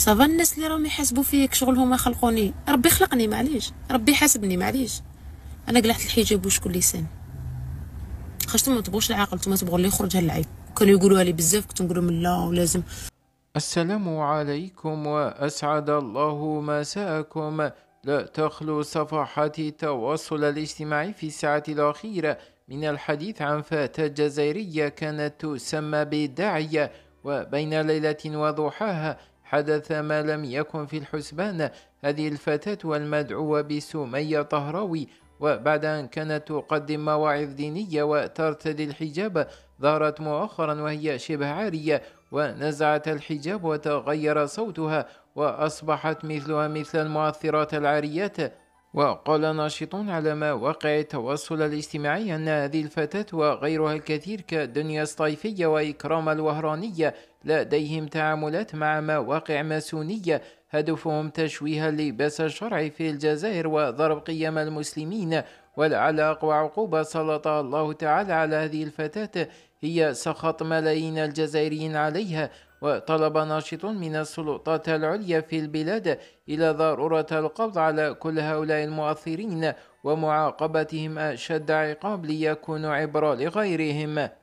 صافا الناس اللي راهم يحاسبوا فيك شغل هما خلقوني ربي خلقني معليش ربي حاسبني معليش انا قلعت الحجاب وشكون كل لسان خرجتو ما تبغوش العاقل نتوما تبغوا اللي يخرج العيب كانوا يقولوها لي بزاف كنت نقولهم لا ولازم السلام عليكم واسعد الله مساءكم لا تخلو صفحات التواصل الاجتماعي في الساعة الأخيرة من الحديث عن فتاة جزائرية كانت تسمى بداعية وبين ليلة وضحاها حدث ما لم يكن في الحسبان هذه الفتاة والمدعوة بسمية طهراوي وبعد أن كانت تقدم مواعظ دينية وترتدي الحجاب ظهرت مؤخرا وهي شبه عارية ونزعت الحجاب وتغير صوتها وأصبحت مثلها مثل المؤثرات العاريات وقال ناشطون على مواقع التواصل الاجتماعي أن هذه الفتاة وغيرها الكثير كدنيا الصيفية وإكرام الوهرانية لديهم تعاملات مع مواقع ماسونية هدفهم تشويه اللباس الشرعي في الجزائر وضرب قيم المسلمين أقوى وعقوبة سلطها الله تعالى على هذه الفتاة هي سخط ملايين الجزائريين عليها وطلب ناشط من السلطات العليا في البلاد إلى ضرورة القبض على كل هؤلاء المؤثرين ومعاقبتهم أشد عقاب ليكونوا عبرة لغيرهم